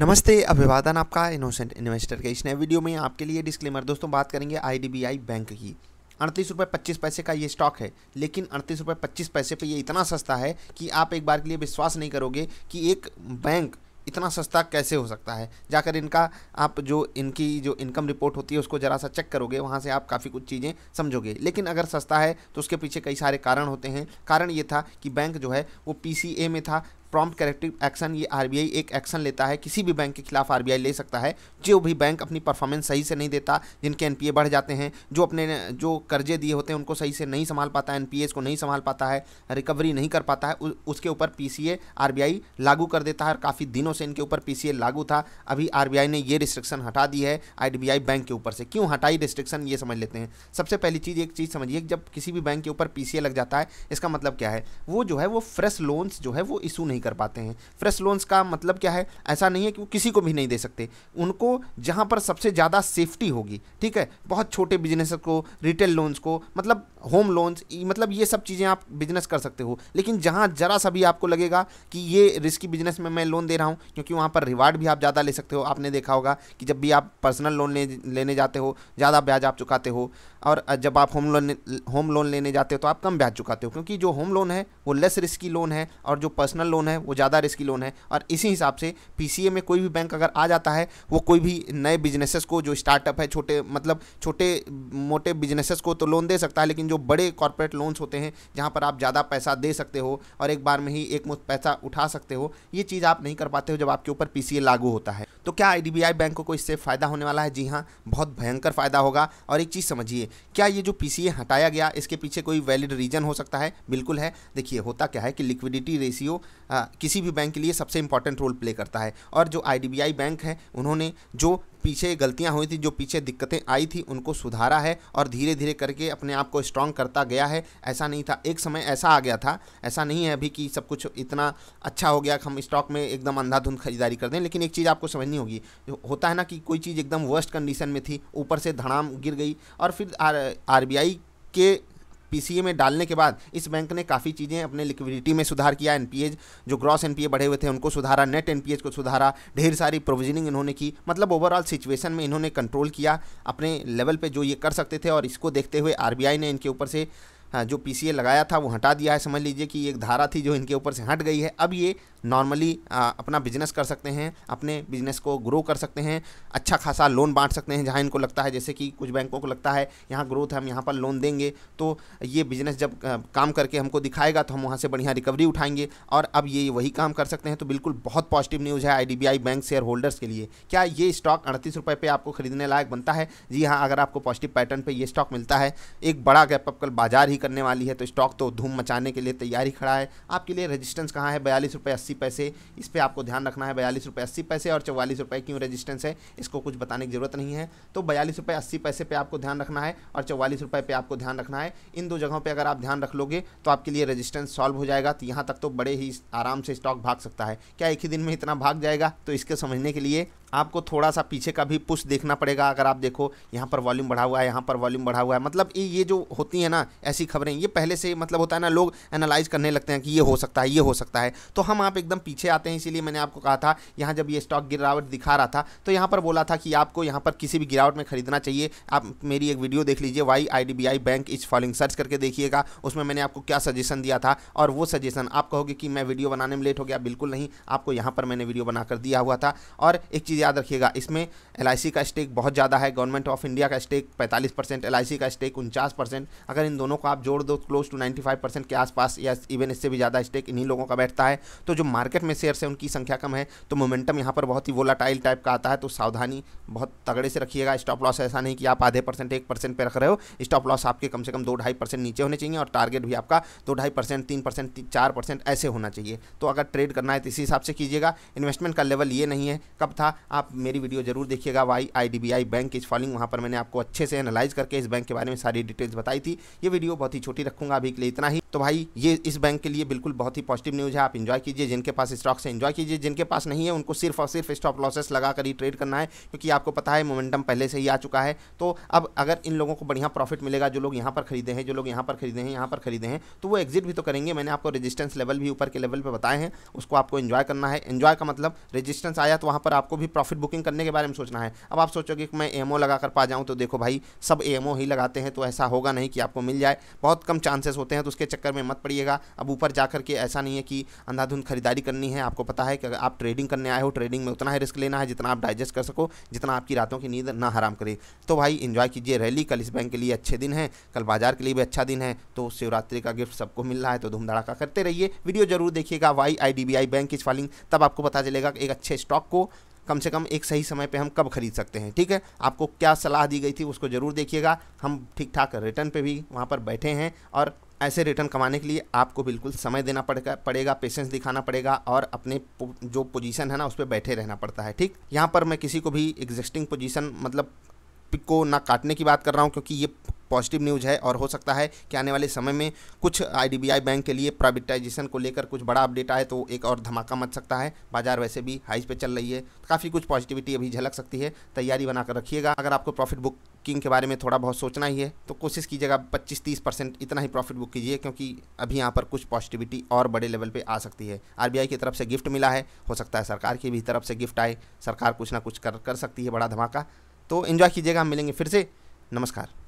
नमस्ते अभिवादन आपका इनोसेंट इन्वेस्टर के इस नए वीडियो में आपके लिए डिस्क्लेमर दोस्तों बात करेंगे आईडीबीआई बैंक की अड़तीस रुपये पच्चीस पैसे का ये स्टॉक है लेकिन अड़तीस रुपये पच्चीस पैसे पे ये इतना सस्ता है कि आप एक बार के लिए विश्वास नहीं करोगे कि एक बैंक इतना सस्ता कैसे हो सकता है जाकर इनका आप जो इनकी जो इनकम रिपोर्ट होती है उसको ज़रा सा चेक करोगे वहाँ से आप काफ़ी कुछ चीज़ें समझोगे लेकिन अगर सस्ता है तो उसके पीछे कई सारे कारण होते हैं कारण ये था कि बैंक जो है वो पी में था प्रॉम्प्ट करेक्टिव एक्शन ये आरबीआई एक एक्शन लेता है किसी भी बैंक के खिलाफ आरबीआई ले सकता है जो भी बैंक अपनी परफॉर्मेंस सही से नहीं देता जिनके एनपीए बढ़ जाते हैं जो अपने जो कर्जे दिए होते हैं उनको सही से नहीं संभाल पाता है एनपीएस को नहीं संभाल पाता है रिकवरी नहीं कर पाता है उ, उसके ऊपर पीसीए आरबीआई लागू कर देता है और काफ़ी दिनों से इनके ऊपर पीसीए लागू था अभी आरबीआई ने ये रिस्ट्रिक्शन हटा दी है आई बैंक के ऊपर से क्यों हटाई रिस्ट्रिक्शन ये समझ लेते हैं सबसे पहली चीज़ एक चीज़ समझिए जब किसी भी बैंक के ऊपर पी लग जाता है इसका मतलब क्या है वो जो है वो फ्रेश लोन्स जो है वो इशू नहीं कर पाते हैं फ्रेश लोन्स का मतलब क्या है ऐसा नहीं है कि वो किसी को भी नहीं दे सकते उनको जहाँ पर सबसे ज़्यादा सेफ्टी होगी ठीक है बहुत छोटे बिजनेस को रिटेल लोन्स को मतलब होम लोन्स मतलब ये सब चीज़ें आप बिजनेस कर सकते हो लेकिन जहाँ ज़रा सा भी आपको लगेगा कि ये रिस्की बिजनेस में मैं लोन दे रहा हूँ क्योंकि वहाँ पर रिवार्ड भी आप ज़्यादा ले सकते हो आपने देखा होगा कि जब भी आप पर्सनल लोन ले, लेने जाते हो ज़्यादा ब्याज आप चुकाते हो और जब आप होम लोन होम लोन लेने जाते हो तो आप कम ब्याज चुकाते हो क्योंकि जो होम लोन है वो लेस रिस्की लोन है और जो पर्सनल लोन लोन है वो ज़्यादा रिस्की लोन है और इसी हिसाब से पी में कोई भी बैंक अगर आ जाता है वो कोई भी नए बिजनेसेस को जो स्टार्टअप है छोटे मतलब छोटे मोटे बिजनेसेस को तो लोन दे सकता है लेकिन जो बड़े कॉरपोरेट लोन्स होते हैं जहाँ पर आप ज़्यादा पैसा दे सकते हो और एक बार में ही एक पैसा उठा सकते हो ये चीज़ आप नहीं कर पाते हो जब आपके ऊपर पी लागू होता है तो क्या आई बैंकों को, इससे फ़ायदा होने वाला है जी हाँ बहुत भयंकर फ़ायदा होगा और एक चीज़ समझिए क्या ये जो पी हटाया गया इसके पीछे कोई वैलिड रीज़न हो सकता है बिल्कुल है देखिए होता क्या है कि लिक्विडिटी रेशियो किसी भी बैंक के लिए सबसे इंपॉर्टेंट रोल प्ले करता है और जो आई बैंक है उन्होंने जो पीछे गलतियां हुई थी जो पीछे दिक्कतें आई थी उनको सुधारा है और धीरे धीरे करके अपने आप को स्ट्रांग करता गया है ऐसा नहीं था एक समय ऐसा आ गया था ऐसा नहीं है अभी कि सब कुछ इतना अच्छा हो गया हम स्टॉक में एकदम अंधाधुंध खरीदारी कर दें लेकिन एक चीज़ आपको समझनी होगी होता है ना कि कोई चीज़ एकदम वर्स्ट कंडीशन में थी ऊपर से धड़ाम गिर गई और फिर आर, आर के पी में डालने के बाद इस बैंक ने काफ़ी चीज़ें अपने लिक्विडिटी में सुधार किया एन जो ग्रॉस एनपीए बढ़े हुए थे उनको सुधारा नेट एन को सुधारा ढेर सारी प्रोविजनिंग इन्होंने की मतलब ओवरऑल सिचुएशन में इन्होंने कंट्रोल किया अपने लेवल पर जो ये कर सकते थे और इसको देखते हुए आर ने इनके ऊपर से हाँ, जो पी लगाया था वो हटा दिया है समझ लीजिए कि एक धारा थी जो इनके ऊपर से हट गई है अब ये नॉर्मली अपना बिजनेस कर सकते हैं अपने बिजनेस को ग्रो कर सकते हैं अच्छा खासा लोन बांट सकते हैं जहाँ इनको लगता है जैसे कि कुछ बैंकों को लगता है यहाँ ग्रोथ हम यहाँ पर लोन देंगे तो ये बिजनेस जब काम करके हमको दिखाएगा तो हम वहाँ से बढ़िया रिकवरी उठाएंगे और अब ये वही काम कर सकते हैं तो बिल्कुल बहुत पॉजिटिव न्यूज़ है आई बैंक शेयर होल्डर्स के लिए क्या ये स्टॉक अड़तीस रुपये पर आपको खरीदने लायक बनता है जी हाँ अगर आपको पॉजिटिव पैटर्न पर ये स्टॉक मिलता है एक बड़ा गैप अप कल बाजार ही करने वाली है तो स्टॉक तो धूम मचाने के लिए तैयारी खड़ा है आपके लिए रजिस्टेंस कहाँ है बयालीस रुपये अस्सी पैसे इस पर आपको ध्यान रखना है बयालीस रुपये अस्सी पैसे और चौवालीस रुपये क्यों रेजिस्टेंस है इसको कुछ बताने की ज़रूरत नहीं है तो बयालीस रुपये अस्सी पैसे पर आपको ध्यान रखना है और चौवालीस रुपये पर आपको ध्यान रखना है इन दो जगहों पर अगर आप ध्यान रख लोगे तो आपके लिए रजिस्टेंस सॉल्व हो जाएगा तो यहाँ तक तो बड़े ही आराम से स्टॉक भाग सकता है क्या एक ही दिन में इतना भाग जाएगा तो इसके समझने के लिए आपको थोड़ा सा पीछे का भी पुश देखना पड़ेगा अगर आप देखो यहाँ पर वॉल्यूम बढ़ा हुआ है यहाँ पर वॉल्यूम बढ़ा हुआ है मतलब ये ये जो होती है ना ऐसी खबरें ये पहले से मतलब होता है ना लोग एनालाइज करने लगते हैं कि ये हो सकता है ये हो सकता है तो हम आप एकदम पीछे आते हैं इसीलिए मैंने आपको कहा था यहाँ जब ये स्टॉक गिरावट दिखा रहा था तो यहाँ पर बोला था कि आपको यहाँ पर किसी भी गिरावट में खरीदना चाहिए आप मेरी एक वीडियो देख लीजिए why I bank is following सर्च करके देखिएगा उसमें मैंने आपको क्या सजेशन दिया था और वो सजेशन आप कहोगे कि मैं वीडियो बनाने में लेट हो गया बिल्कुल नहीं आपको यहाँ पर मैंने वीडियो बनाकर दिया हुआ था और एक चीज़ चीज़ याद रखिएगा इसमें एल का स्टेक बहुत ज़्यादा है गवर्नमेंट ऑफ इंडिया का स्टेक 45 परसेंट एल का स्टेक उनचास परसेंट अगर इन दोनों को आप जोड़ दो क्लोज टू 95 परसेंट के आसपास या इवन इससे भी ज़्यादा स्टेक इन्हीं लोगों का बैठता है तो जो मार्केट में शेयर्स है उनकी संख्या कम है तो मोमेंटम यहाँ पर बहुत ही वोलाटाइल टाइप का आता है तो सावधानी बहुत तगड़े से रखिएगा स्टॉप लॉस ऐसा नहीं कि आप आधे परसेंट एक परसेंट रख रहे हो स्टॉप लॉस आपके कम से कम दो ढाई परसेंट नीचे होने चाहिए और टारगेट भी आपका दो ढाई परसेंट तीन परसेंट चार परसेंट ऐसे होना चाहिए तो अगर ट्रेड करना है तो इसी हिसाब से कीजिएगा इन्वेस्टमेंट का लेवल ये नहीं है कब था आप मेरी वीडियो जरूर देखिएगा why I bank is falling वहाँ पर मैंने आपको अच्छे से एनालाइज करके इस बैंक के बारे में सारी डिटेल्स बताई थी ये वीडियो बहुत ही छोटी रखूँगा अभी के लिए इतना ही तो भाई ये इस बैंक के लिए बिल्कुल बहुत ही पॉजिटिव न्यूज़ है आप इन्जॉय कीजिए जिनके पास स्टॉक्स है इन्जॉय कीजिए जिनके पास नहीं है उनको सिर्फ और सिर्फ स्टॉप लॉसेस लगा कर ही ट्रेड करना है क्योंकि आपको पता है मोमेंटम पहले से ही आ चुका है तो अब अगर इन लोगों को बढ़िया प्रॉफिट मिलेगा जो लोग यहाँ पर खरीदे हैं जो लोग यहाँ पर खरीदे हैं यहाँ पर खरीदे हैं तो वो एग्जिट भी तो करेंगे मैंने आपको रजिस्टेंस लेवल भी ऊपर के लेवल पर बताए हैं उसको आपको इन्जॉय करना है इन्जॉय का मतलब रजिस्टेंस आया तो वहाँ पर आपको भी प्रॉफिट बुकिंग करने के बारे में सोचना है अब आप सोचोगे कि मैं एमओ लगा कर पा जाऊँ तो देखो भाई सब एमओ ही लगाते हैं तो ऐसा होगा नहीं कि आपको मिल जाए बहुत कम चांसेस होते हैं तो उसके चक्कर में मत पड़िएगा अब ऊपर जा करके ऐसा नहीं है कि अंधाधुंध खरीदारी करनी है आपको पता है कि अगर आप ट्रेडिंग करने आए हो ट्रेडिंग में उतना ही रिस्क लेना है जितना आप डाइजेस्ट कर सको जितना आपकी रातों की नींद ना हराम करे तो भाई इन्जॉय कीजिए रैली कल इस बैंक के लिए अच्छे दिन है कल बाजार के लिए भी अच्छा दिन है तो शिवरात्रि का गिफ्ट सबको मिल रहा है तो धूमधड़ाका करते रहिए वीडियो जरूर देखिएगा वाई आई बैंक की फॉलिंग तब आपको पता चलेगा कि एक अच्छे स्टॉक को कम से कम एक सही समय पे हम कब खरीद सकते हैं ठीक है आपको क्या सलाह दी गई थी उसको ज़रूर देखिएगा हम ठीक ठाक रिटर्न पे भी वहाँ पर बैठे हैं और ऐसे रिटर्न कमाने के लिए आपको बिल्कुल समय देना पड़ेगा पड़ेगा पेशेंस दिखाना पड़ेगा और अपने जो पोजीशन है ना उस पर बैठे रहना पड़ता है ठीक यहाँ पर मैं किसी को भी एग्जिस्टिंग पोजीशन मतलब को ना काटने की बात कर रहा हूँ क्योंकि ये पॉजिटिव न्यूज़ है और हो सकता है कि आने वाले समय में कुछ आईडीबीआई बैंक के लिए प्राइवेटाइजेशन को लेकर कुछ बड़ा अपडेट आए तो एक और धमाका मच सकता है बाजार वैसे भी हाइज पे चल रही है काफ़ी कुछ पॉजिटिविटी अभी झलक सकती है तैयारी बनाकर रखिएगा अगर आपको प्रॉफिट बुकिंग के बारे में थोड़ा बहुत सोचना ही है तो कोशिश कीजिएगा पच्चीस तीस परसेंट इतना ही प्रॉफिट बुक कीजिए क्योंकि अभी यहाँ पर कुछ पॉजिटिविटी और बड़े लेवल पर आ सकती है आर की तरफ से गिफ्ट मिला है हो सकता है सरकार की भी तरफ से गिफ्ट आए सरकार कुछ ना कुछ कर कर सकती है बड़ा धमाका तो इन्जॉय कीजिएगा हम मिलेंगे फिर से नमस्कार